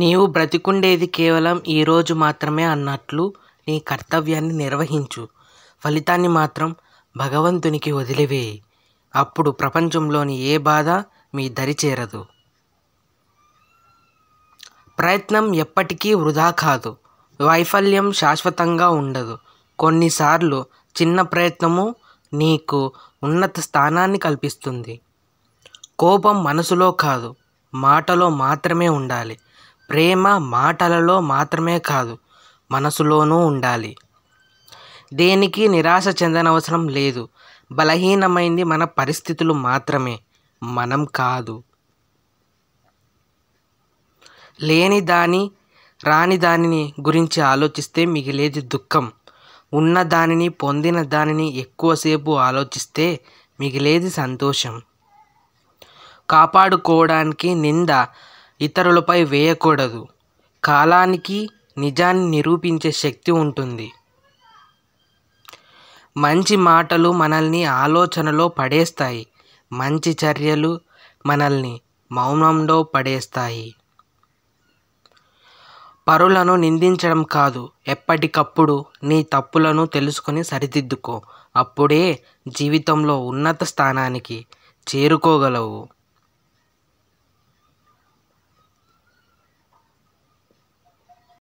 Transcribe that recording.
నీవు బ్రతికుండేది కేవలం ఈ రోజు మాత్రమే అన్నట్లు నీ కర్తవ్యాన్ని నిర్వహించు ఫలితాన్ని మాత్రం భగవంతునికి వదిలివేయి అప్పుడు ప్రపంచంలోని ఏ బాధ మీ దరి చేరదు ప్రయత్నం ఎప్పటికీ వృధా కాదు వైఫల్యం శాశ్వతంగా ఉండదు కొన్నిసార్లు చిన్న ప్రయత్నము నీకు ఉన్నత స్థానాన్ని కల్పిస్తుంది కోపం మనసులో కాదు మాటలో మాత్రమే ఉండాలి ప్రేమ మాటలలో మాత్రమే కాదు మనసులోనూ ఉండాలి దేనికి నిరాశ చెందనవసరం లేదు బలహీనమైంది మన పరిస్థితులు మాత్రమే మనం కాదు లేని దాని రాని దానిని గురించి ఆలోచిస్తే మిగిలేది దుఃఖం ఉన్న దానిని పొందిన దానిని ఎక్కువసేపు ఆలోచిస్తే మిగిలేది సంతోషం కాపాడుకోవడానికి నింద ఇతరులపై వేయకూడదు కాలానికి నిజాన్ని నిరూపించే శక్తి ఉంటుంది మంచి మాటలు మనల్ని ఆలోచనలో పడేస్తాయి మంచి చర్యలు మనల్ని మౌనంలో పడేస్తాయి పరులను నిందించడం కాదు ఎప్పటికప్పుడు నీ తప్పులను తెలుసుకొని సరిదిద్దుకో అప్పుడే జీవితంలో ఉన్నత స్థానానికి చేరుకోగలవు